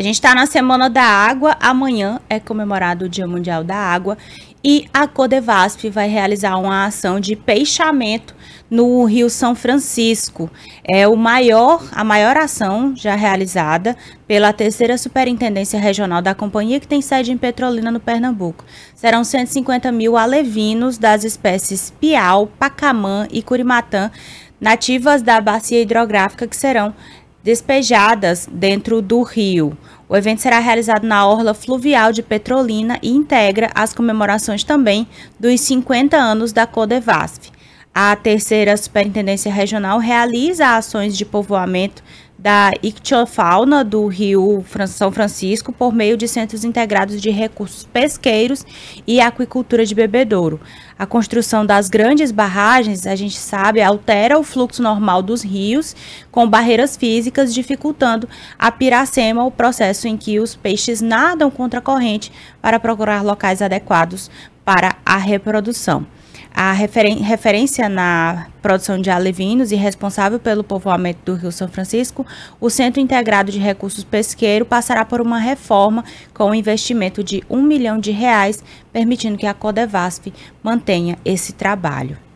A gente está na Semana da Água, amanhã é comemorado o Dia Mundial da Água e a Codevasp vai realizar uma ação de peixamento no Rio São Francisco. É o maior, a maior ação já realizada pela terceira Superintendência Regional da companhia que tem sede em Petrolina, no Pernambuco. Serão 150 mil alevinos das espécies piau, pacamã e curimatã nativas da bacia hidrográfica que serão despejadas dentro do rio. O evento será realizado na Orla Fluvial de Petrolina e integra as comemorações também dos 50 anos da Codevasf. A terceira Superintendência Regional realiza ações de povoamento da ictiofauna do rio São Francisco por meio de centros integrados de recursos pesqueiros e aquicultura de bebedouro. A construção das grandes barragens, a gente sabe, altera o fluxo normal dos rios com barreiras físicas, dificultando a piracema, o processo em que os peixes nadam contra a corrente para procurar locais adequados para a reprodução. A referen referência na produção de alevinos e responsável pelo povoamento do Rio São Francisco, o Centro Integrado de Recursos Pesqueiro passará por uma reforma com um investimento de um milhão de reais, permitindo que a Codevasf mantenha esse trabalho.